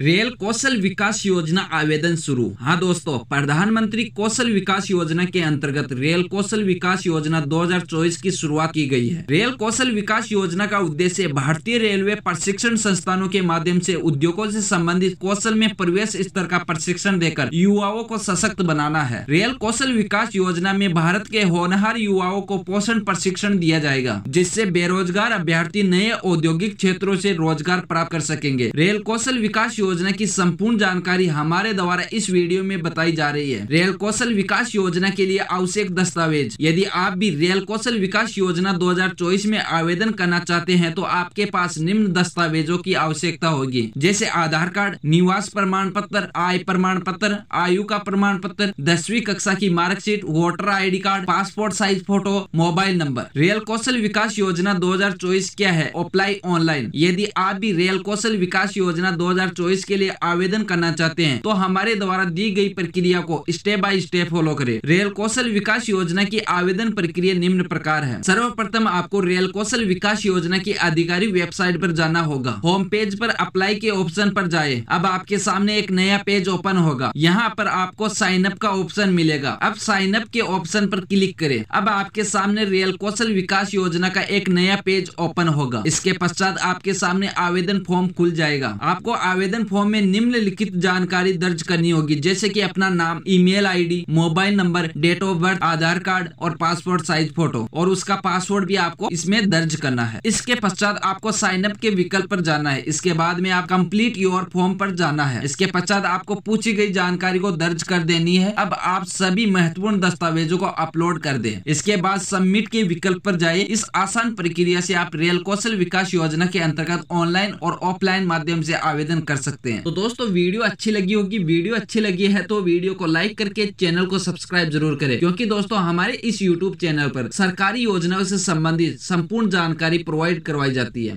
rail Kaushal Vikas योजना आवेदन शुरू हाँ दोस्तों प्रधानमंत्री कौशल विकास योजना के अंतर्गत रेल कौशल विकास योजना 2024 की शुरुआत की गई है रेल कौशल विकास योजना का उद्देश्य भारतीय रेलवे प्रशिक्षण संस्थानों के माध्यम से उद्योगों से संबंधित कौशल में प्रवेश स्तर का प्रशिक्षण देकर युवाओं को सशक्त बनाना है रेल कौशल विकास योजना में भारत के होनहार युवाओं को पोषण प्रशिक्षण दिया जाएगा जिससे बेरोजगार अभ्यर्थी नए औद्योगिक क्षेत्रों से रोजगार प्राप्त कर सकेंगे रेल कौशल विकास योजना की संपूर्ण जानकारी हमारे द्वारा इस वीडियो में बताई जा रही है रेल कौशल विकास योजना के लिए आवश्यक दस्तावेज यदि आप भी रेल कौशल विकास योजना 2024 में आवेदन करना चाहते हैं तो आपके पास निम्न दस्तावेजों की आवश्यकता होगी जैसे आधार कार्ड निवास प्रमाण पत्र आय प्रमाण पत्र आयु का प्रमाण पत्र दसवीं कक्षा की marksheet voter I card passport size photo mobile number rail Kaushal Vikas Yojana दो क्या है अप्लाई ऑनलाइन यदि आप भी रेल कौशल विकास योजना दो इसके लिए आवेदन करना चाहते हैं तो हमारे द्वारा दी गई प्रक्रिया को स्टेप बाय स्टेप फॉलो करें रेल कौशल विकास योजना की आवेदन प्रक्रिया निम्न प्रकार है सर्वप्रथम आपको रेल कौशल विकास योजना की आधिकारिक वेबसाइट पर जाना होगा होम पेज पर अप्लाई के ऑप्शन पर जाए अब आपके सामने एक नया पेज ओपन होगा यहाँ पर आपको साइन अप का ऑप्शन मिलेगा अब साइन अप के ऑप्शन पर क्लिक करें अब आपके सामने रेल कौशल विकास योजना का एक नया पेज ओपन होगा इसके पश्चात आपके सामने आवेदन फॉर्म खुल जाएगा आपको आवेदन फॉर्म में निम्नलिखित जानकारी दर्ज करनी होगी जैसे कि अपना नाम email ID, mobile number date of birth Aadhaar card और पासपोर्ट साइज फोटो और उसका पासवर्ड भी आपको इसमें दर्ज करना है इसके पश्चात आपको साइन अप के विकल्प पर जाना है इसके बाद में आप कंप्लीट योर फॉर्म पर जाना है इसके पश्चात आपको पूछी गई जानकारी को दर्ज कर देनी है अब आप सभी महत्वपूर्ण दस्तावेजों को अपलोड कर दे इसके बाद सबमिट के विकल्प पर जाए इस आसान प्रक्रिया से आप रेल कौशल विकास योजना के अंतर्गत ऑनलाइन और ऑफलाइन माध्यम से आवेदन कर सकते सकते हैं तो दोस्तों वीडियो अच्छी लगी होगी वीडियो अच्छी लगी है तो वीडियो को लाइक करके चैनल को सब्सक्राइब जरूर करें क्योंकि दोस्तों हमारे इस यूट्यूब चैनल पर सरकारी योजनाओं से संबंधित संपूर्ण जानकारी प्रोवाइड करवाई जाती है